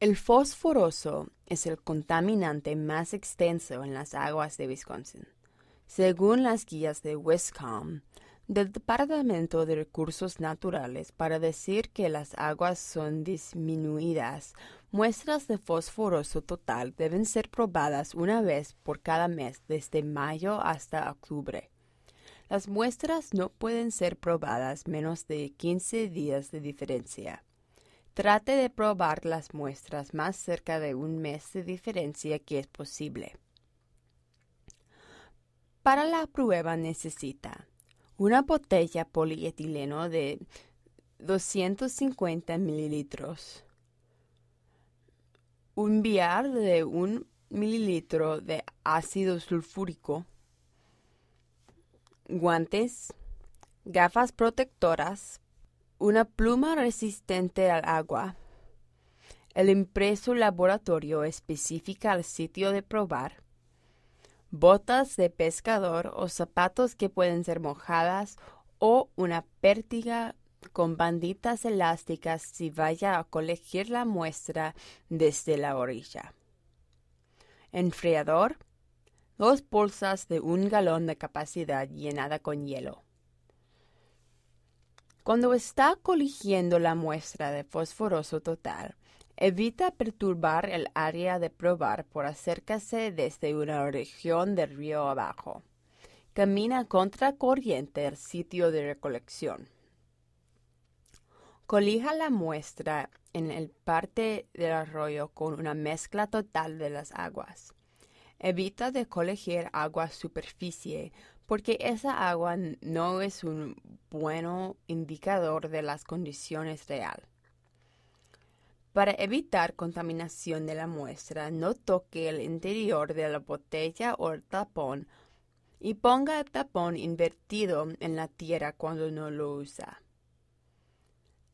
El fosforoso es el contaminante más extenso en las aguas de Wisconsin. Según las guías de Westcom, del Departamento de Recursos Naturales para decir que las aguas son disminuidas, muestras de fosforoso total deben ser probadas una vez por cada mes desde mayo hasta octubre. Las muestras no pueden ser probadas menos de 15 días de diferencia. Trate de probar las muestras más cerca de un mes de diferencia que es posible. Para la prueba necesita una botella polietileno de 250 mililitros, un viar de un mililitro de ácido sulfúrico, guantes, gafas protectoras una pluma resistente al agua. El impreso laboratorio especifica al sitio de probar. Botas de pescador o zapatos que pueden ser mojadas o una pértiga con banditas elásticas si vaya a colegir la muestra desde la orilla. Enfriador. Dos bolsas de un galón de capacidad llenada con hielo. Cuando está coligiendo la muestra de fosforoso total, evita perturbar el área de probar por acercarse desde una región del río abajo. Camina contra corriente al sitio de recolección. Colija la muestra en el parte del arroyo con una mezcla total de las aguas. Evita de colegir agua superficie porque esa agua no es un buen indicador de las condiciones real. Para evitar contaminación de la muestra, no toque el interior de la botella o el tapón y ponga el tapón invertido en la tierra cuando no lo usa.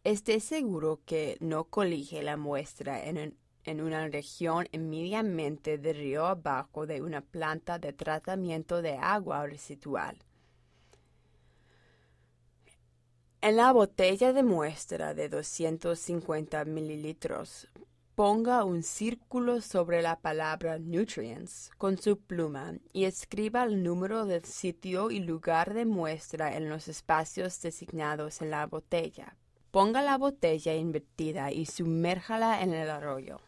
Esté seguro que no colige la muestra en, en una región inmediatamente de río abajo de una planta de tratamiento de agua residual. En la botella de muestra de 250 mililitros, ponga un círculo sobre la palabra nutrients con su pluma y escriba el número del sitio y lugar de muestra en los espacios designados en la botella. Ponga la botella invertida y sumérjala en el arroyo.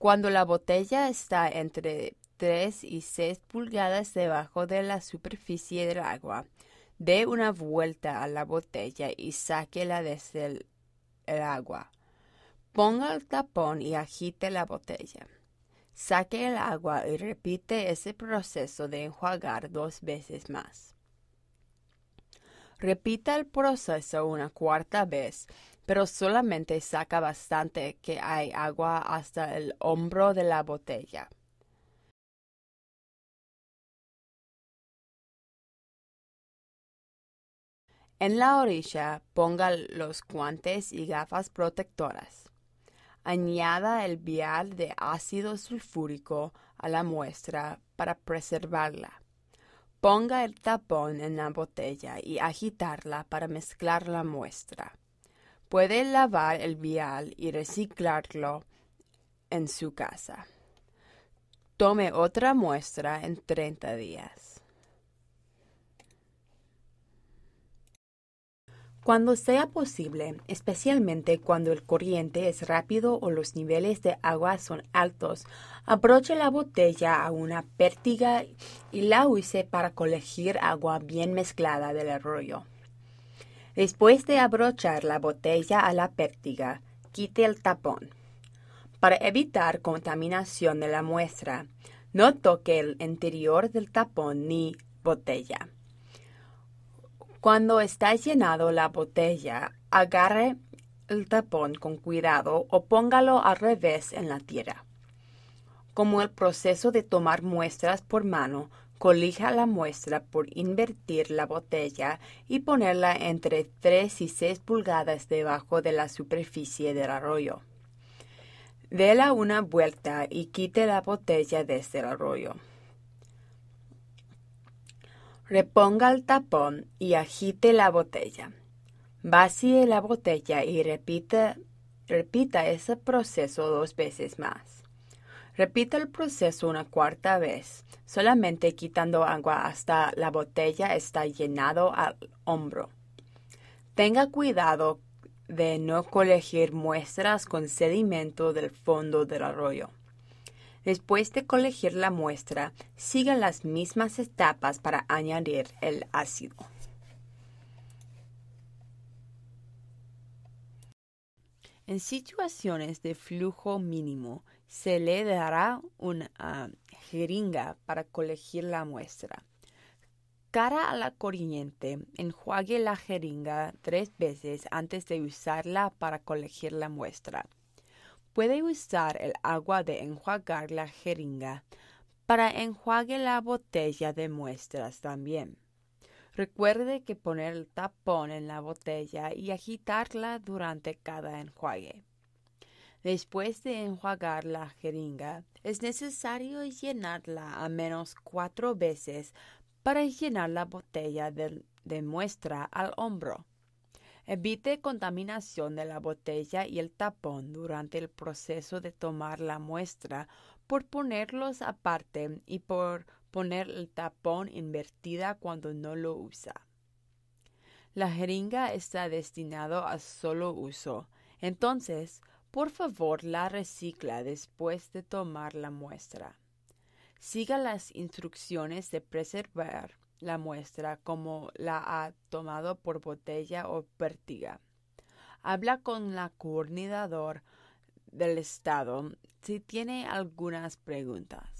Cuando la botella está entre 3 y 6 pulgadas debajo de la superficie del agua, dé una vuelta a la botella y sáquela desde el, el agua. Ponga el tapón y agite la botella. Saque el agua y repite ese proceso de enjuagar dos veces más. Repita el proceso una cuarta vez pero solamente saca bastante que hay agua hasta el hombro de la botella. En la orilla ponga los guantes y gafas protectoras. Añada el vial de ácido sulfúrico a la muestra para preservarla. Ponga el tapón en la botella y agitarla para mezclar la muestra puede lavar el vial y reciclarlo en su casa. Tome otra muestra en 30 días. Cuando sea posible, especialmente cuando el corriente es rápido o los niveles de agua son altos, aproche la botella a una pértiga y la use para colegir agua bien mezclada del arroyo. Después de abrochar la botella a la pértiga, quite el tapón. Para evitar contaminación de la muestra, no toque el interior del tapón ni botella. Cuando está llenado la botella, agarre el tapón con cuidado o póngalo al revés en la tierra. Como el proceso de tomar muestras por mano Colija la muestra por invertir la botella y ponerla entre 3 y 6 pulgadas debajo de la superficie del arroyo. Dela una vuelta y quite la botella desde el este arroyo. Reponga el tapón y agite la botella. Vacíe la botella y repita, repita ese proceso dos veces más. Repita el proceso una cuarta vez, solamente quitando agua hasta la botella está llenado al hombro. Tenga cuidado de no colegir muestras con sedimento del fondo del arroyo. Después de colegir la muestra, siga las mismas etapas para añadir el ácido. En situaciones de flujo mínimo, se le dará una ah, jeringa para colegir la muestra. Cara a la corriente, enjuague la jeringa tres veces antes de usarla para colegir la muestra. Puede usar el agua de enjuagar la jeringa para enjuague la botella de muestras también. Recuerde que poner el tapón en la botella y agitarla durante cada enjuague. Después de enjuagar la jeringa, es necesario llenarla al menos cuatro veces para llenar la botella de muestra al hombro. Evite contaminación de la botella y el tapón durante el proceso de tomar la muestra por ponerlos aparte y por poner el tapón invertida cuando no lo usa. La jeringa está destinado a solo uso, entonces, por favor, la recicla después de tomar la muestra. Siga las instrucciones de preservar la muestra como la ha tomado por botella o pértiga. Habla con la coordinador del Estado si tiene algunas preguntas.